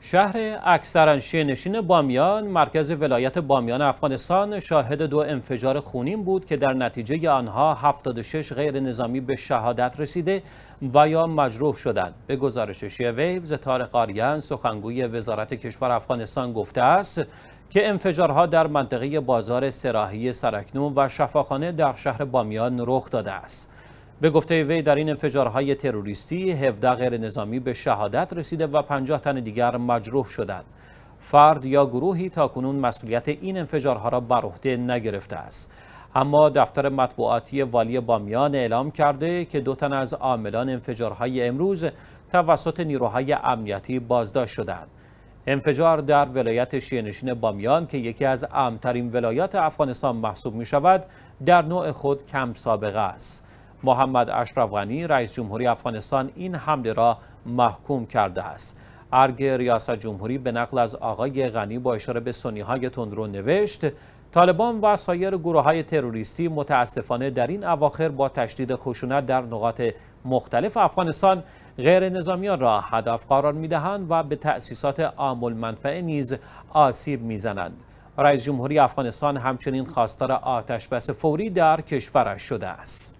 شهر اکثرا شینشین بامیان مرکز ولایت بامیان افغانستان شاهد دو انفجار خونین بود که در نتیجه آنها 76 غیر نظامی به شهادت رسیده و یا مجروح شدند به گزارش شیعه ویوز تارق آریان سخنگوی وزارت کشور افغانستان گفته است که انفجارها در منطقه بازار سراحی سرکنون و شفاخانه در شهر بامیان رخ داده است به گفته وی در این انفجارهای تروریستی 17 غیر نظامی به شهادت رسیده و 50 تن دیگر مجروح شدند. فرد یا گروهی تاکنون مسئولیت این انفجارها را بر عهده نگرفته است. اما دفتر مطبوعاتی والی بامیان اعلام کرده که دو تن از عاملان انفجارهای امروز توسط نیروهای امنیتی بازداشت شدند. انفجار در ولایت شیهنشین بامیان که یکی از امترین ولایات افغانستان محسوب می شود در نوع خود کم سابقه است. محمد اشرف غنی رئیس جمهوری افغانستان این حمله را محکوم کرده است ارگ ریاست جمهوری به نقل از آقای غنی با اشاره به سنی های تندرو نوشت طالبان و سایر گروه های تروریستی متاسفانه در این اواخر با تشدید خشونت در نقاط مختلف افغانستان غیر نظامیان را هدف قرار می دهند و به تأسیسات آمول منفعه نیز آسیب می زنند. رئیس جمهوری افغانستان همچنین خواستار آتش بس فوری در کشورش شده است.